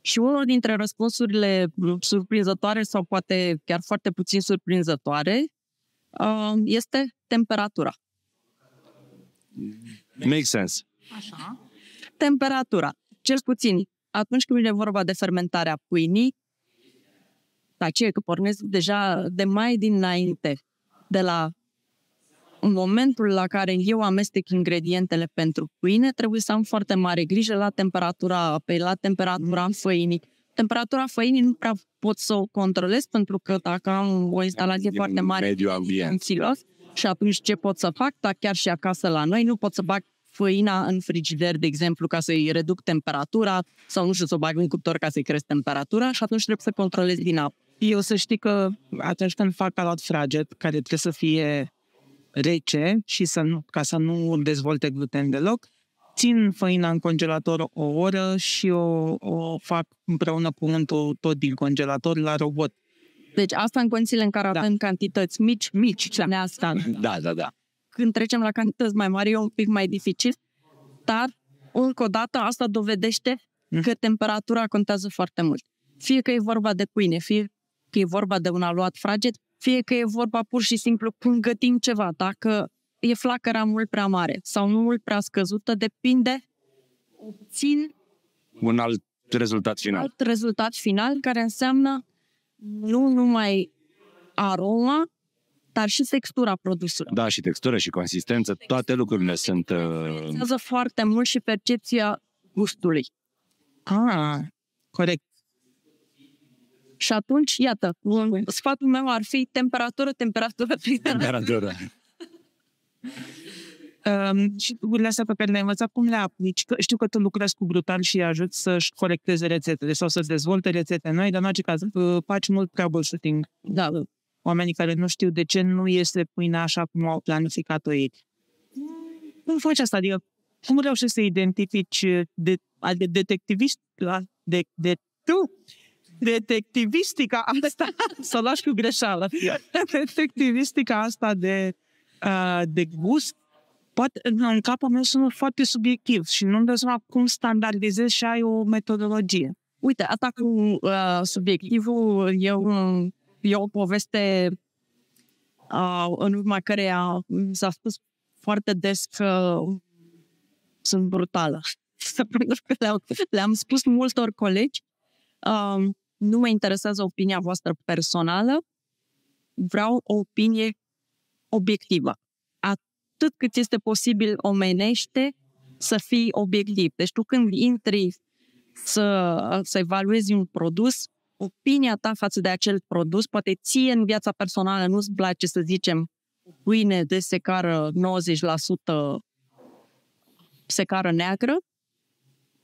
și unul dintre răspunsurile uh, surprinzătoare sau poate chiar foarte puțin surprinzătoare uh, este temperatura. Make sense. Așa. Temperatura. Cel puțin atunci când vine vorba de fermentarea pâinii, tacie da, că pornesc deja de mai dinainte, de la momentul la care eu amestec ingredientele pentru pâine, trebuie să am foarte mare grijă la temperatura apei, la temperatura mm. făinii. Temperatura făinii nu prea pot să o controlez, pentru că dacă am o instalație e foarte mare, în și atunci ce pot să fac, dar chiar și acasă la noi, nu pot să bag făina în frigider, de exemplu, ca să-i reduc temperatura sau, nu știu, să o bag în cuptor ca să-i cresc temperatura și atunci trebuie să controlez din apă. Eu să știi că atunci când fac alat fraged, care trebuie să fie rece și să nu, ca să nu dezvolte gluten deloc, țin făina în congelator o oră și o, o fac împreună cu untul tot din congelator la robot. Deci asta în condițiile în care da. avem cantități mici, mici, da. Da, da, da. Când trecem la cantități mai mari e un pic mai dificil, dar încă o dată asta dovedește mm. că temperatura contează foarte mult. Fie că e vorba de pâine, fie că e vorba de un aluat fraged, fie că e vorba pur și simplu când gătim ceva, dacă e flacăra mult prea mare sau mult prea scăzută, depinde, obțin un alt rezultat final. Un Alt rezultat final care înseamnă nu numai aroma, dar și textura produsului. Da, și textura și consistență, textura, toate lucrurile sunt... Contează uh, foarte mult și percepția gustului. Ah, corect. Și atunci, iată, sfatul meu ar fi temperatură, temperatură, temperatură. um, și lucrurile astea pe care le-ai învățat, cum le aplici? Că știu că tu lucrezi cu brutal și îi ajut să-și corecteze rețetele sau să dezvolte rețete noi, dar în orice caz, uh, faci mult troubleshooting. Da, oamenii care nu știu de ce nu este pâinea așa cum au planificat-o ei. Cum faci asta, adică cum reușești să identifici uh, de, de adică, detectivist, de, de tu, detectivistica asta, să o lași cu greșeală, detectivistica asta de, uh, de gust, poate în capul meu sunt foarte subiectiv și nu-mi dă seama cum standardizezi și ai o metodologie. Uite, atacul uh, subiectivul, eu uh, e o poveste uh, în urma căreia s-a spus foarte des că sunt brutală. Pentru că le-am, le-am spus multor colegi, um, nu mă interesează opinia voastră personală, vreau o opinie obiectivă. Atât cât este posibil omenește să fii obiectiv. Deci tu când intri să, să evaluezi un produs, opinia ta față de acel produs, poate ție în viața personală nu-ți place să zicem pâine de secară 90% secară neagră,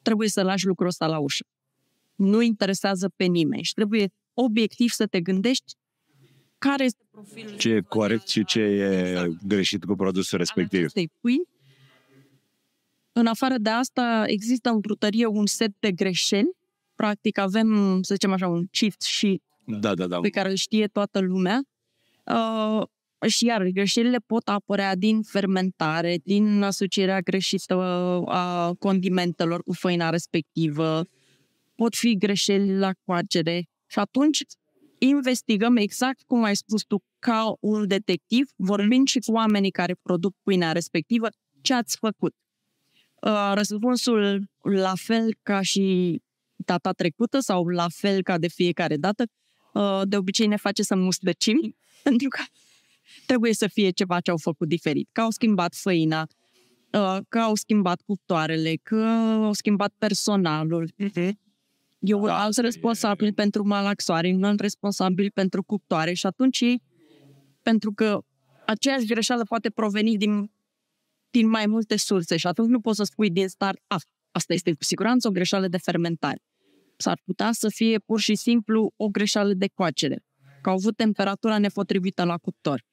trebuie să lași lucrul ăsta la ușă. Nu interesează pe nimeni și trebuie obiectiv să te gândești care este profilul. Ce e corect și ce e exact. greșit cu produsul respectiv. Pâini. În afară de asta, există în brutărie un set de greșeli practic avem, să zicem așa, un cheat și da, da, da. pe care îl știe toată lumea. Uh, și iar, greșelile pot apărea din fermentare, din asocierea greșită uh, a condimentelor cu făina respectivă, pot fi greșeli la coacere. Și atunci investigăm exact cum ai spus tu, ca un detectiv, vorbind și cu oamenii care produc pâinea respectivă, ce ați făcut. Uh, răspunsul, la fel ca și data trecută sau la fel ca de fiecare dată, uh, de obicei ne face să mustăcim, pentru că trebuie să fie ceva ce au făcut diferit. Că au schimbat făina, uh, că au schimbat cuptoarele, că au schimbat personalul. Uh-huh. E da, alt responsabil e... pentru malaxoare, un alt responsabil pentru cuptoare și atunci ei, pentru că aceeași greșeală poate proveni din, din mai multe surse și atunci nu poți să spui din start, ah, asta este cu siguranță o greșeală de fermentare s-ar putea să fie pur și simplu o greșeală de coacere, că au avut temperatura nepotrivită la cuptor.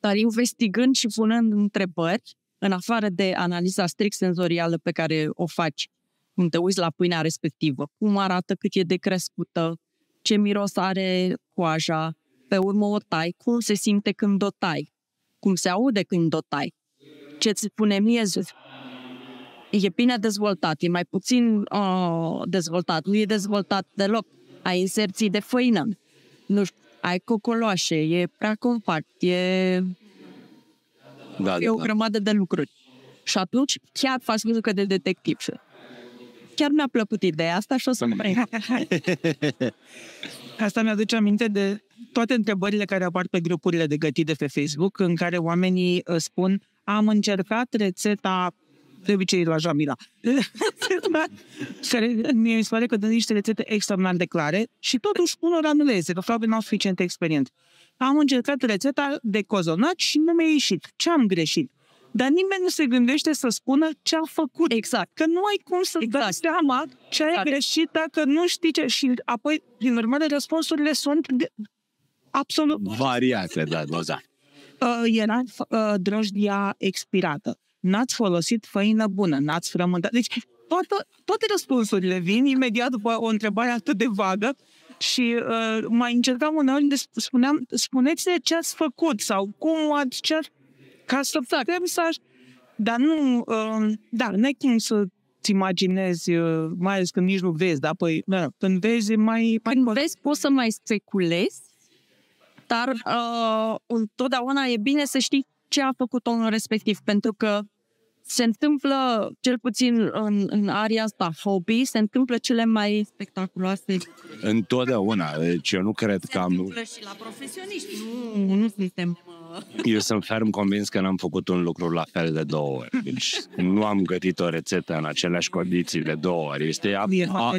Dar investigând și punând întrebări, în afară de analiza strict senzorială pe care o faci, cum te uiți la pâinea respectivă, cum arată, cât e de crescută, ce miros are coaja, pe urmă o tai, cum se simte când o tai, cum se aude când o tai, ce îți spune miezul, e bine dezvoltat, e mai puțin uh, dezvoltat, nu e dezvoltat deloc. Ai inserții de făină, nu știu, ai cocoloașe, e prea compact, e, da, e o da. da. de lucruri. Și atunci chiar faci muzică de detectiv. Chiar mi-a plăcut ideea asta și o să mă Asta mi-aduce aminte de toate întrebările care apar pe grupurile de gătit de pe Facebook, în care oamenii uh, spun am încercat rețeta de obicei la Jamila. care mi se pare că dă niște rețete extraordinar de clare și totuși unor anuleze, că probabil n-au suficient experiență. Am încercat rețeta de cozonaci și nu mi-a ieșit. Ce am greșit? Dar nimeni nu se gândește să spună ce a făcut. Exact. Că nu ai cum să exact. dai seama ce ai exact. greșit dacă nu știi ce... Și apoi, din urmare, răspunsurile sunt de... absolut... Variate, da, Loza. Uh, era uh, drojdia expirată n-ați folosit făină bună, n-ați frământat. Deci toată, toate răspunsurile vin imediat după o întrebare atât de vagă și uh, mai încercam uneori de spuneam, spuneți-ne ce ați făcut sau cum ați cer ca să exact. putem să dar nu, uh, da, n-ai cum să-ți imaginezi, uh, mai ales când nici nu vezi, da? Păi, da, când vezi, mai... mai vezi, poți să mai speculezi, dar uh, întotdeauna e bine să știi ce a făcut omul respectiv, pentru că se întâmplă, cel puțin în, în aria asta, hobby, se întâmplă cele mai spectaculoase. Întotdeauna. Deci eu nu cred se că am... Se și la profesioniști. Nu, nu suntem... Uh, eu sunt ferm convins că n-am făcut un lucru la fel de două ori. Deci nu am gătit o rețetă în aceleași condiții de două ori. Este a, a,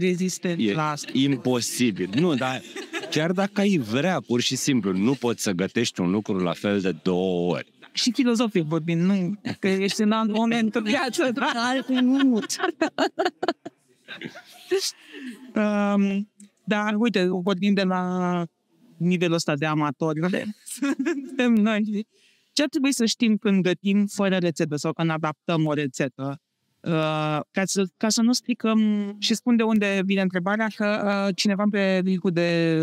e la asta. imposibil. Nu, dar chiar dacă ai vrea, pur și simplu, nu poți să gătești un lucru la fel de două ori și filozofic vorbind, nu, că ești în alt moment în viață, da. dar altul nu. um, dar, uite, vorbim de la nivelul ăsta de amatori. Suntem noi. Ce ar trebui să știm când gătim fără rețetă sau când adaptăm o rețetă? Uh, ca, să, ca să nu stricăm și spun de unde vine întrebarea că uh, cineva pe linkul de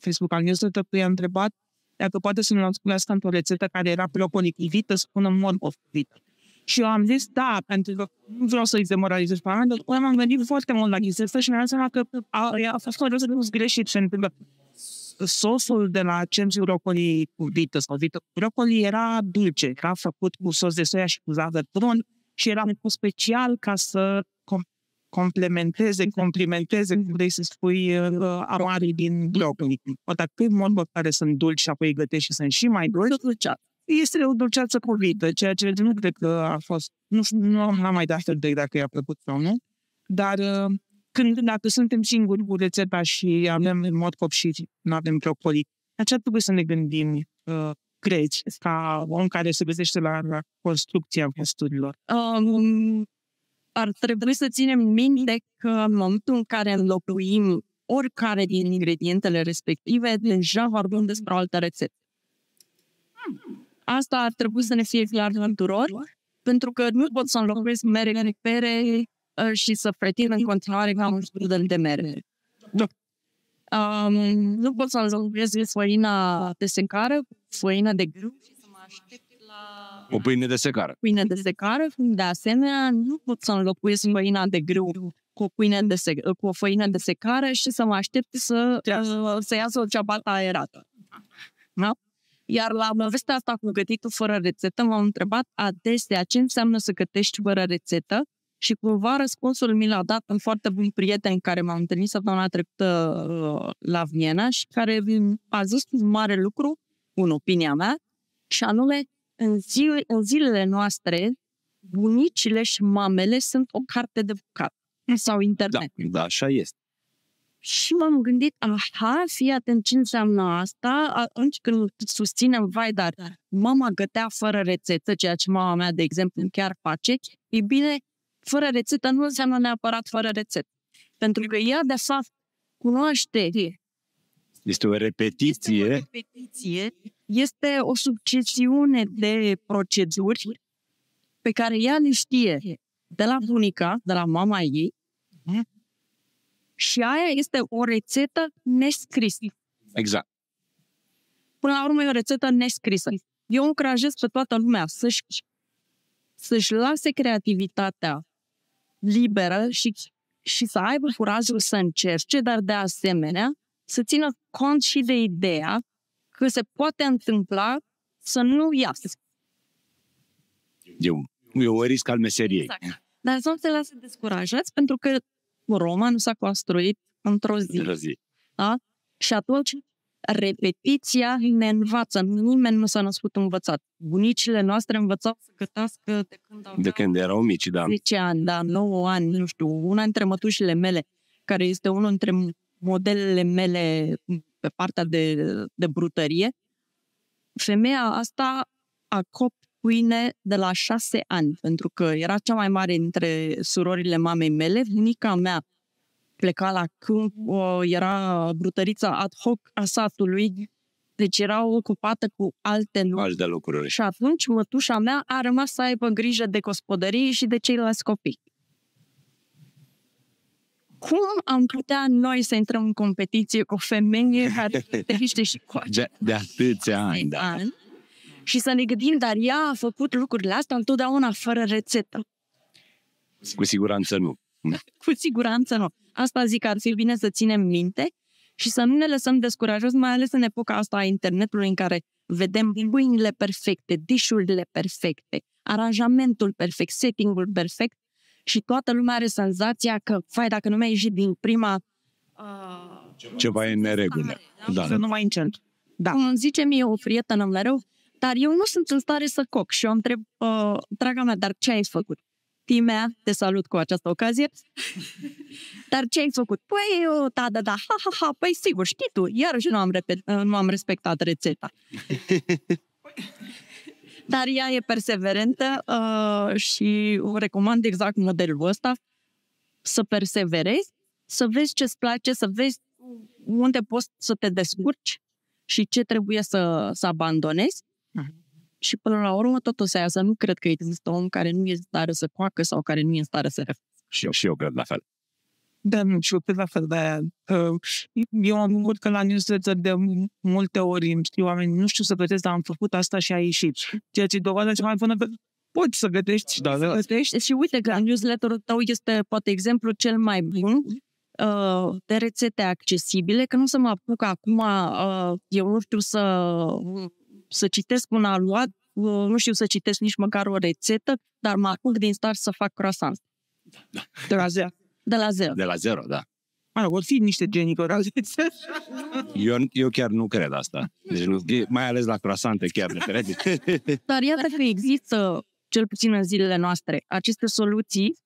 Facebook al newsletter i-a întrebat dacă poate să-mi nasculească într-o rețetă care era proponitivită, să pună morcov vită Și eu am zis, da, pentru că nu vreau să-i demoralizez pe oameni, dar m-am gândit foarte mult la chestia și mi-am dat seama că a, a fost să nu greșit, pentru că sosul de la cenzi brocoli cu vită sau vită cu brocoli era dulce, era făcut cu sos de soia și cu zahăr brun și era un special ca să complementeze, exact. complimenteze, cum mhm. vrei să spui, uh, uh amarii din globului. O dacă în modul care sunt dulci și apoi îi gătești și sunt și mai dulci, este o dulceață covită, ceea ce nu cred că a fost, nu știu, nu am mai dat de dacă i-a plăcut sau nu, dar uh, când, dacă suntem singuri cu rețeta și avem în mod copșit, nu avem broccoli, așa trebuie să ne gândim uh, crezi ca om care se găsește la, la construcția costurilor? Um, ar trebui să ținem minte că în momentul în care înlocuim oricare din ingredientele respective, deja vorbim despre o altă rețetă. Asta ar trebui să ne fie clar tuturor, pentru că nu pot să înlocuiesc mere, pere uh, și să pretind în continuare că am un strudel de mere. Da. Um, nu pot să înlocuiesc făina de sencară, făina de grâu și să mă aștept o pâine de secară. Pâine de secară, de asemenea, nu pot să înlocuiesc măina de grâu cu o, pâine de sec- cu o făină de secară și să mă aștept să, să iasă o ceabaltă aerată. Da? Iar la vestea asta cu gătitul fără rețetă, m-am întrebat adesea ce înseamnă să gătești fără rețetă și cumva răspunsul mi l-a dat un foarte bun prieten care m-a întâlnit săptămâna trecută uh, la Viena și care a zis un mare lucru, în opinia mea, și anume în, zi, în zilele noastre, bunicile și mamele sunt o carte de bucat mm-hmm. sau internet. Da, da așa este. Și m-am gândit, aha, fii atent ce înseamnă asta, atunci când susținem, vai, dar da. mama gătea fără rețetă, ceea ce mama mea, de exemplu, chiar face, e bine, fără rețetă nu înseamnă neapărat fără rețetă. Pentru că ea, de fapt, cunoaște. Este o repetiție. Este o repetiție este o succesiune de proceduri pe care ea le știe de la bunica, de la mama ei, mhm. și aia este o rețetă nescrisă. Exact. Până la urmă e o rețetă nescrisă. Eu încurajez pe toată lumea să-și, să-și lase creativitatea liberă și, și să aibă curajul să încerce, dar de asemenea să țină cont și de ideea că se poate întâmpla să nu iasă. E un, e un risc al meseriei. Exact. Dar să nu se lasă descurajați, pentru că Roma nu s-a construit într-o zi. Într-o zi. Da? Și atunci repetiția ne învață. Nimeni nu s-a născut învățat. Bunicile noastre învățau să gătească de când aveau... De când erau mici, da. 10 ani, da, 9 ani, nu știu. Una dintre mătușile mele, care este unul dintre modelele mele pe partea de, de brutărie, femeia asta a pâine de la șase ani, pentru că era cea mai mare dintre surorile mamei mele. Bunica mea pleca la câmp, era brutărița ad hoc a satului, deci era ocupată cu alte lucruri. Alte lucruri. Și atunci mătușa mea a rămas să aibă grijă de gospodărie și de ceilalți copii cum am putea noi să intrăm în competiție cu o femeie care te și cu De, de atâția ani, da. An, și să ne gândim, dar ea a făcut lucrurile astea întotdeauna fără rețetă. Cu siguranță nu. cu siguranță nu. Asta zic că ar fi bine să ținem minte și să nu ne lăsăm descurajați, mai ales în epoca asta a internetului în care vedem pâinile perfecte, dișurile perfecte, aranjamentul perfect, settingul perfect și toată lumea are senzația că, fai, dacă nu mi-a ieșit din prima... Uh, ceva, e în neregulă. Stare, da? da? Să nu mai încerc. Da. Cum îmi zice mie o prietenă, îmi rău, dar eu nu sunt în stare să coc și eu întreb, uh, draga mea, dar ce ai făcut? Timea, te salut cu această ocazie. dar ce ai făcut? Păi, eu, da, da, da, ha, ha, ha, păi sigur, știi tu, iarăși nu am, repet, uh, nu am respectat rețeta. Dar ea e perseverentă uh, și o recomand exact modelul ăsta, să perseverezi, să vezi ce-ți place, să vezi unde poți să te descurci și ce trebuie să, să abandonezi. Uh-huh. Și până la urmă tot o să iasă. Nu cred că există om care nu e în stare să coacă sau care nu e în stare să refacă. Și eu, și eu cred la fel. Da, nu știu, la fel de Eu am văzut că la newsletter de multe ori îmi știu oameni, nu știu să gătesc, dar am făcut asta și a ieșit. Ceea ce e dovada cea mai bună poți să gătești. Da, să da. Gătești. Și uite că newsletterul tău este poate exemplu cel mai bun uh, de rețete accesibile, că nu să mă apuc acum, uh, eu nu știu să, să citesc un aluat, uh, nu știu să citesc nici măcar o rețetă, dar mă apuc din start să fac croissant. Da. da. De la zero. De la zero, da. Mă rog, vor fi niște genii care eu, eu chiar nu cred asta. Deci, nu, mai ales la croasante chiar nu cred. Dar iată că există, cel puțin în zilele noastre, aceste soluții,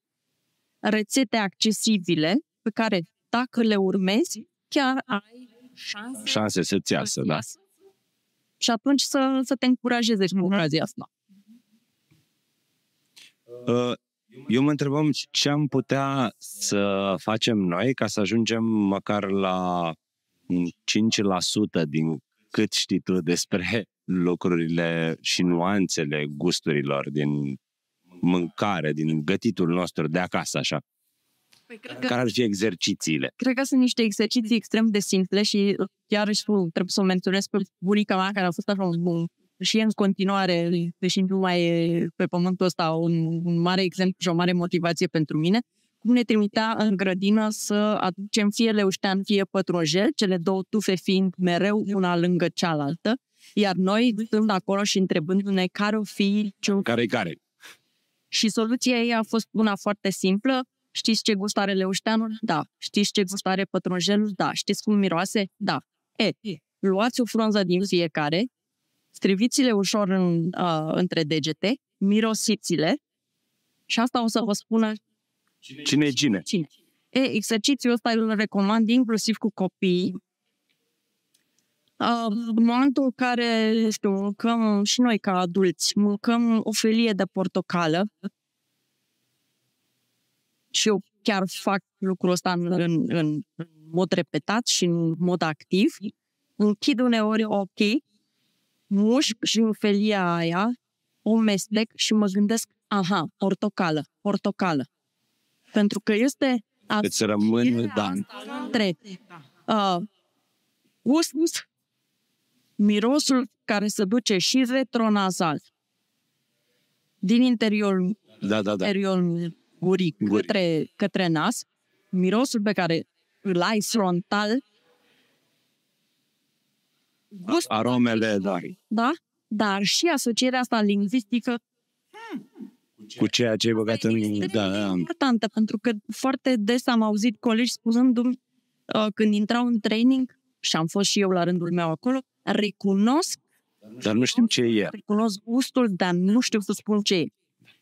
rețete accesibile, pe care dacă le urmezi, chiar ai șanse, șanse să-ți iasă, da. Și atunci să, să te încurajeze și cu ocazia asta. Uh, eu mă întrebam ce am putea să facem noi ca să ajungem măcar la 5% din cât știi tu despre lucrurile și nuanțele gusturilor din mâncare, din gătitul nostru de acasă, așa. Păi, cred că, care ar fi exercițiile? Cred că sunt niște exerciții extrem de simple și chiar și trebuie să o menționez pe bunica mea care a fost așa un și în continuare, deși nu mai e pe pământul ăsta, un, un mare exemplu și o mare motivație pentru mine, cum ne trimitea în grădină să aducem fie leuștean, fie pătrunjel, cele două tufe fiind mereu una lângă cealaltă, iar noi stând acolo și întrebându-ne care o fi... Care-i care? Și soluția ei a fost una foarte simplă, Știți ce gust are leușteanul? Da. Știți ce gust are pătrunjelul? Da. Știți cum miroase? Da. E, luați o frunză din fiecare striviți-le ușor în, uh, între degete, mirosiți-le și asta o să vă spună cine, cine e cine. cine. E, exercițiul ăsta îl recomand inclusiv cu copii, Uh, în momentul în care, știu, mâncăm și noi ca adulți, mâncăm o felie de portocală și eu chiar fac lucrul ăsta în, în, în mod repetat și în mod activ, închid uneori ochii mușc și în felia aia o mestec și mă gândesc, aha, portocală, portocală. Pentru că este... Îți rămân, da. Între uh, gustul, mirosul care se duce și retronazal din interiorul, da, da, da. interiorul guric, Guri. către, către nas, mirosul pe care îl ai frontal gust, aromele, da. da? Dar și asocierea asta lingvistică cu ceea ce e băgat în mine. Da, da. importantă, pentru că foarte des am auzit colegi spunându-mi uh, când intrau în training, și am fost și eu la rândul meu acolo, recunosc dar nu știm ce e. Recunosc gustul, dar nu știu să spun ce e.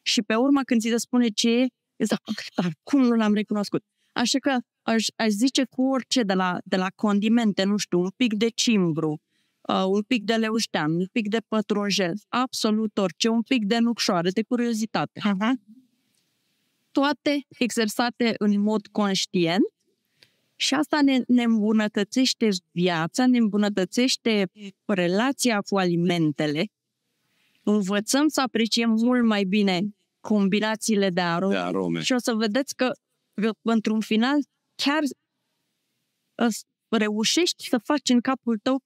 Și pe urmă, când ți se spune ce e, zic, dar cum nu l-am recunoscut? Așa că aș, aș zice cu orice, de la, de la condimente, nu știu, un pic de cimbru, uh, un pic de leuștean, un pic de pătrunjel, absolut orice, un pic de nucșoară, de curiozitate. Uh-huh. Toate exersate în mod conștient și asta ne, ne îmbunătățește viața, ne îmbunătățește relația cu alimentele, învățăm să apreciem mult mai bine combinațiile de arome, de arome. și o să vedeți că într-un final chiar uh, reușești să faci în capul tău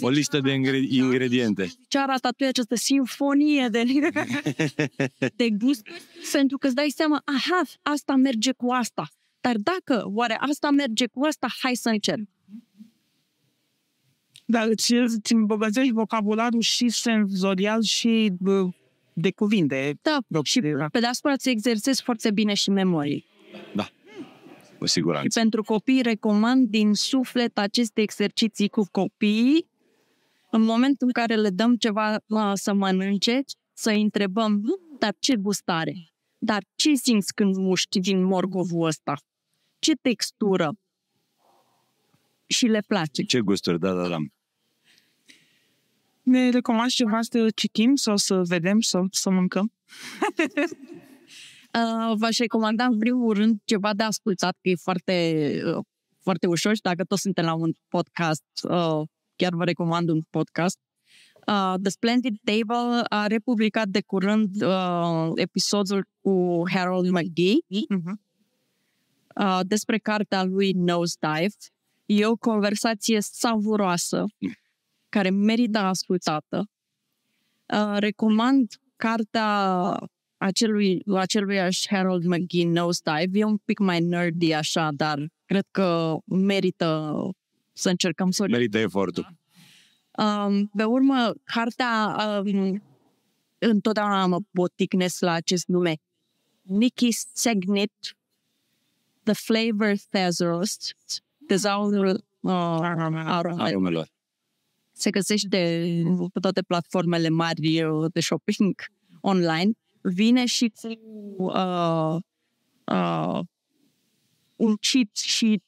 o listă de ingrediente. Ce arată tu această sinfonie de, de gust? Pentru că îți dai seama, aha, asta merge cu asta. Dar dacă oare asta merge cu asta, hai să încerc. Da, îți, îți îmbogățești vocabularul și senzorial și de cuvinte. Da, de, și de, da. pe deasupra îți exersezi foarte bine și memorii. Da, cu siguranță. Și pentru copii recomand din suflet aceste exerciții cu copiii în momentul în care le dăm ceva să mănânce, să întrebăm, hm, dar ce gust are? Dar ce simți când muști din morgovul ăsta? Ce textură? Și le place. Ce gusturi, da, da, da. Ne recomand ceva să citim sau să vedem sau să mâncăm? v-aș recomanda în primul rând ceva de ascultat, că e foarte, foarte ușor și dacă toți suntem la un podcast, uh, chiar vă recomand un podcast. Uh, The Splendid Table a republicat de curând uh, episodul cu Harold McGee uh-huh. uh, despre cartea lui Nosedive. E o conversație savuroasă care merită ascultată. Uh, recomand cartea acelui, acelui aș Harold McGee Nosedive. E un pic mai nerdy așa, dar cred că merită să încercăm să o... Merită efortul. Da. Um, pe urmă, cartea um, întotdeauna mă boticnesc la acest nume. Nicky Segnit, The Flavor Thesaurus, tezaurul uh, aromelor. Se găsește pe toate platformele mari de shopping online. Vine și cu uh, uh, un cheat sheet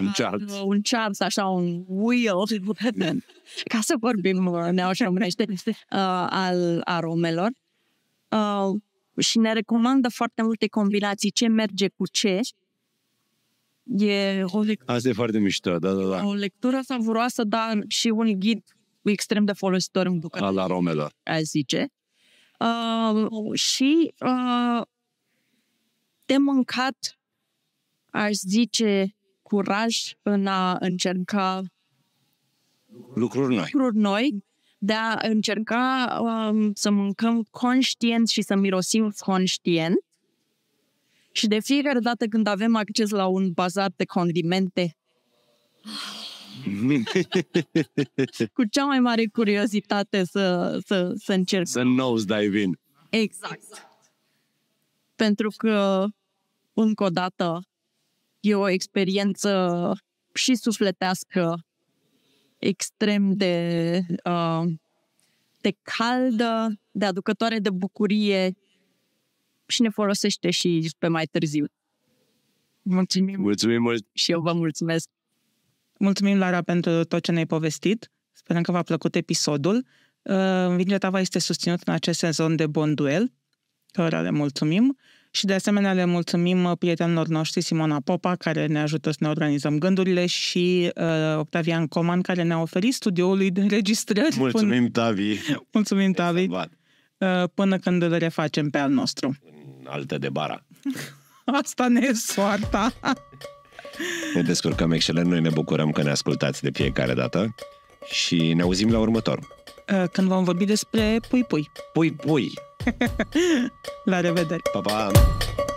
un ceart. Un ceart, așa, un wheel, mm. ca să vorbim uh, neaș uh, al aromelor. Uh, și ne recomandă foarte multe combinații, ce merge cu ce. E o lectură, Asta e foarte mișto, da, da, da. O lectură savuroasă, dar și un ghid extrem de folositor în bucătărie. Al aromelor. A zice. Uh, și uh, de mâncat, aș zice, curaj în a încerca lucruri noi. Lucruri noi de a încerca um, să mâncăm conștient și să mirosim conștient. Și de fiecare dată când avem acces la un bazar de condimente, cu cea mai mare curiozitate să, să, să încerc. Să nose dive in. Exact. Pentru că, încă o dată, E o experiență și sufletească extrem de, uh, de caldă, de aducătoare de bucurie și ne folosește și pe mai târziu. Mulțumim! Mulțumim mult! Și eu vă mulțumesc! Mulțumim, Lara, pentru tot ce ne-ai povestit. Sperăm că v-a plăcut episodul. Învingerea uh, ta este susținut în acest sezon de Bonduel, cărora le mulțumim. Și de asemenea le mulțumim uh, prietenilor noștri, Simona Popa, care ne ajută să ne organizăm gândurile și uh, Octavian Coman, care ne-a oferit studioului de înregistrări. Mulțumim, până... Tavi! Mulțumim, Tavi! Exact. Uh, până când îl refacem pe al nostru. În altă de bara. Asta ne e soarta! ne descurcăm excelent, noi ne bucurăm că ne ascultați de fiecare dată și ne auzim la următor. Uh, când vom vorbi despre pui-pui. Pui-pui! La revedere! Pa, pa!